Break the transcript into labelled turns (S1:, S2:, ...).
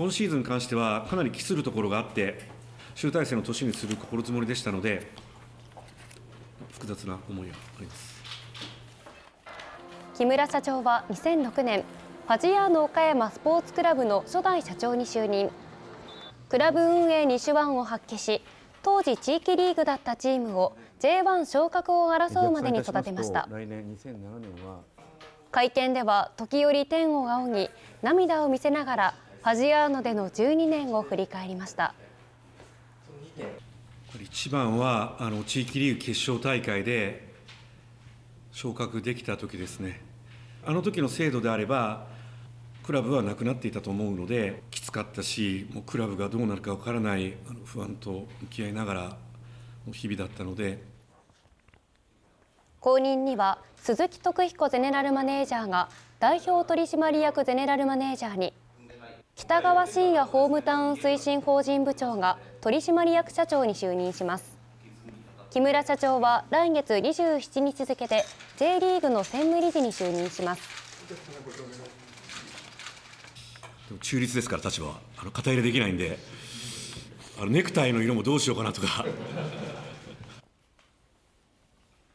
S1: 今シーズンに関しては、かなり期するところがあって、集大成の年にする心積もりでしたので、複雑な思いがあります
S2: 木村社長は2006年、ファジアーノ岡山スポーツクラブの初代社長に就任。クラブ運営に手腕を発揮し、当時地域リーグだったチームを J1 昇格を争うまでに育てました
S3: 来年年は
S2: 会見では時折天を仰ぎ涙を見せながらファジアーノでの12年を振り返りました。
S4: 一番はあの地域リーグ決勝大会で昇格できた時ですね。あの時の制度であればクラブはなくなっていたと思うのできつかったしもうクラブがどうなるかわからない不安と向き合いながらの日々だったので
S2: 後任には鈴木徳彦ゼネラルマネージャーが代表取締役ゼネラルマネージャーに北川真也ホームタウン推進法人部長が取締役社長に就任します木村社長は来月27日付で J リーグの専務理事に就任します
S5: 中立ですから立場はあの肩入れできないんであのネクタイの色もどうしようかなとか